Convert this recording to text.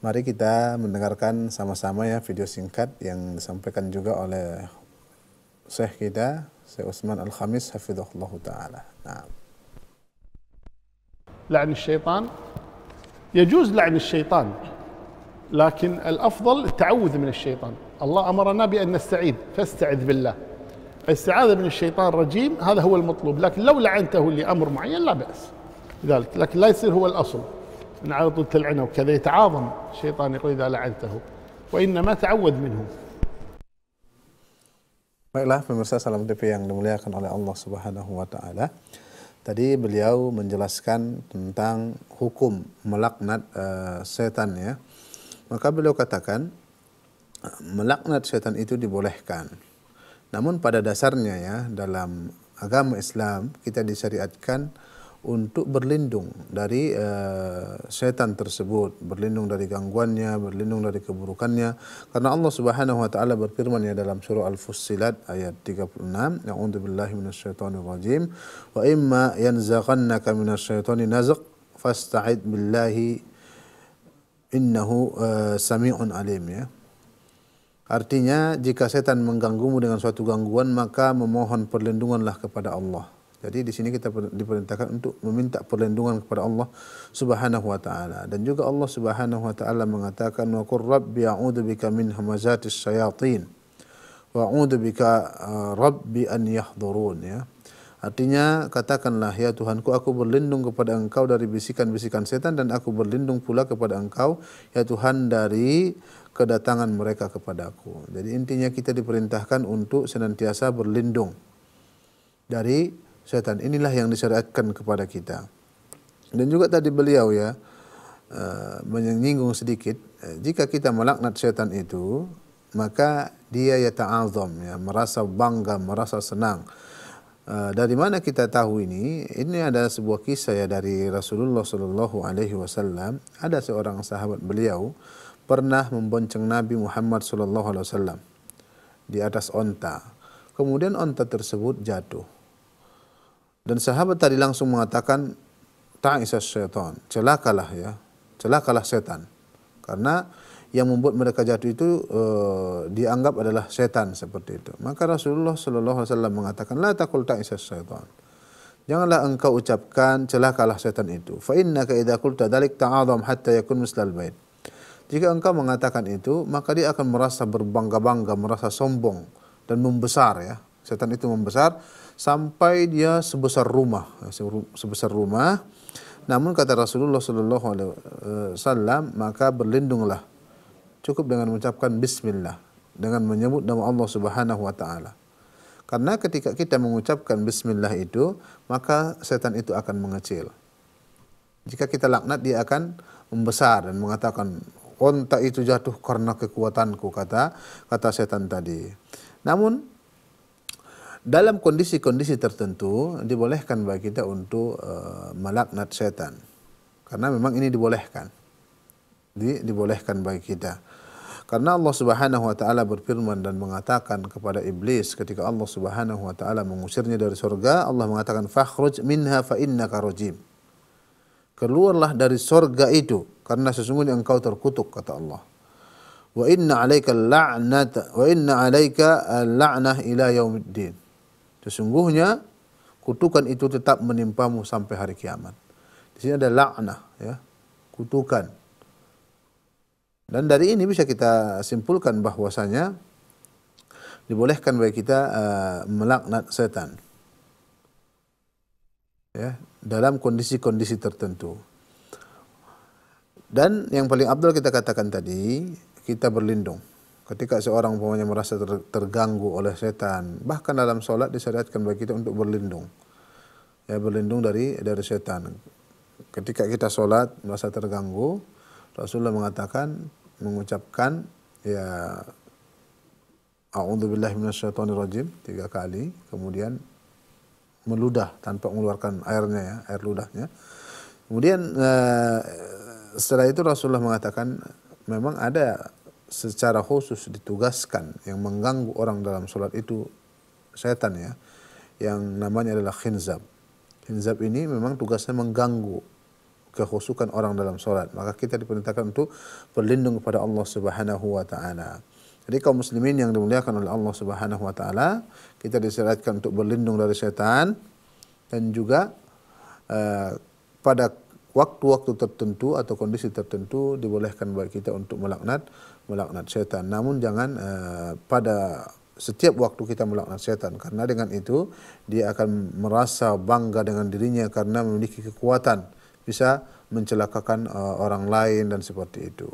Mari kita mendengarkan sama-sama ya video singkat yang disampaikan juga oleh Syekh kita, Syekh Utsman Al-Khamis hafizahullah taala. Nah. لعن الشيطان يجوز لعن الشيطان لكن الافضل التعوذ من الشيطان الله امرنا بان نستعيذ فاستعذ بالله الاستعاذه من الشيطان الرجيم هذا هو المطلوب لكن لو لعنته لامر معين لا باس لذلك لكن لا يصير هو الاصل من على طول تلعنه وكذا يتعاظم الشيطان يقول إذا لعنته وإنما تعود منه Baiklah pemirsa Salam TV yang dimuliakan oleh Allah Subhanahu wa taala. Tadi beliau menjelaskan tentang hukum melaknat uh, setan ya. Maka beliau katakan melaknat setan itu dibolehkan. Namun pada dasarnya ya dalam agama Islam kita disyariatkan untuk berlindung dari uh, eh, setan tersebut, berlindung dari gangguannya, berlindung dari keburukannya. Karena Allah Subhanahu wa taala berfirman ya dalam surah Al-Fussilat ayat 36, "A'udzu billahi minasyaitonir rajim wa imma yanzaghannaka minasyaitoni nazq fasta'id billahi innahu uh, sami'un alim" ya. Artinya jika setan mengganggumu dengan suatu gangguan maka memohon perlindunganlah kepada Allah jadi di sini kita diperintahkan untuk meminta perlindungan kepada Allah Subhanahu wa taala dan juga Allah Subhanahu wa taala mengatakan wa qur rabbi a'udzu bika min hamazatis syayatin wa a'udzu bika uh, rabbi an yahdurun ya. Artinya katakanlah ya Tuhanku aku berlindung kepada Engkau dari bisikan-bisikan setan dan aku berlindung pula kepada Engkau ya Tuhan dari kedatangan mereka kepadaku. Jadi intinya kita diperintahkan untuk senantiasa berlindung dari setan. Inilah yang disyariatkan kepada kita. Dan juga tadi beliau ya eh, menyinggung sedikit, eh, jika kita melaknat setan itu, maka dia ya ta'azam ya, merasa bangga, merasa senang. Eh, dari mana kita tahu ini? Ini ada sebuah kisah ya dari Rasulullah Shallallahu Alaihi Wasallam. Ada seorang sahabat beliau pernah membonceng Nabi Muhammad Shallallahu Alaihi Wasallam di atas onta. Kemudian onta tersebut jatuh dan sahabat tadi langsung mengatakan ta'isa syaitan, celakalah ya, celakalah setan. Karena yang membuat mereka jatuh itu e, dianggap adalah setan seperti itu. Maka Rasulullah Shallallahu alaihi wasallam mengatakan la taqul ta'isa syaitan. Janganlah engkau ucapkan celakalah setan itu. Fa innaka idza qulta dalik ta'azam hatta yakun mislal bait. Jika engkau mengatakan itu, maka dia akan merasa berbangga-bangga, merasa sombong dan membesar ya, Setan itu membesar sampai dia sebesar rumah, sebesar rumah. Namun kata Rasulullah Shallallahu Alaihi Wasallam maka berlindunglah cukup dengan mengucapkan Bismillah dengan menyebut nama Allah Subhanahu Wa Taala. Karena ketika kita mengucapkan Bismillah itu maka setan itu akan mengecil. Jika kita laknat dia akan membesar dan mengatakan onta itu jatuh karena kekuatanku kata kata setan tadi. Namun dalam kondisi-kondisi tertentu dibolehkan bagi kita untuk uh, melaknat setan. Karena memang ini dibolehkan. Di, dibolehkan bagi kita. Karena Allah Subhanahu wa taala berfirman dan mengatakan kepada iblis ketika Allah Subhanahu wa taala mengusirnya dari surga, Allah mengatakan fakhruj minha fa innaka rajim. Keluarlah dari surga itu karena sesungguhnya engkau terkutuk kata Allah wa inna alaika la'nat wa inna alaika la'nah ila yaumiddin Sesungguhnya kutukan itu tetap menimpamu sampai hari kiamat. Di sini ada laknah ya, kutukan. Dan dari ini bisa kita simpulkan bahwasanya dibolehkan bagi kita uh, melaknat setan. Ya, dalam kondisi-kondisi tertentu. Dan yang paling abdul kita katakan tadi, kita berlindung Ketika seorang umpamanya merasa ter terganggu oleh setan, bahkan dalam sholat disyariatkan bagi kita untuk berlindung. Ya, berlindung dari dari setan. Ketika kita sholat merasa terganggu, Rasulullah mengatakan, mengucapkan, ya, A'udzubillahi tiga kali, kemudian meludah tanpa mengeluarkan airnya ya, air ludahnya. Kemudian eh, setelah itu Rasulullah mengatakan memang ada secara khusus ditugaskan yang mengganggu orang dalam sholat itu setan ya yang namanya adalah khinzab. Khinzab ini memang tugasnya mengganggu kekhusukan orang dalam sholat. Maka kita diperintahkan untuk berlindung kepada Allah Subhanahu wa taala. Jadi kaum muslimin yang dimuliakan oleh Allah Subhanahu wa taala, kita diserahkan untuk berlindung dari setan dan juga uh, pada waktu-waktu tertentu atau kondisi tertentu dibolehkan bagi kita untuk melaknat melaknat setan. Namun jangan uh, pada setiap waktu kita melaknat setan karena dengan itu dia akan merasa bangga dengan dirinya karena memiliki kekuatan bisa mencelakakan uh, orang lain dan seperti itu.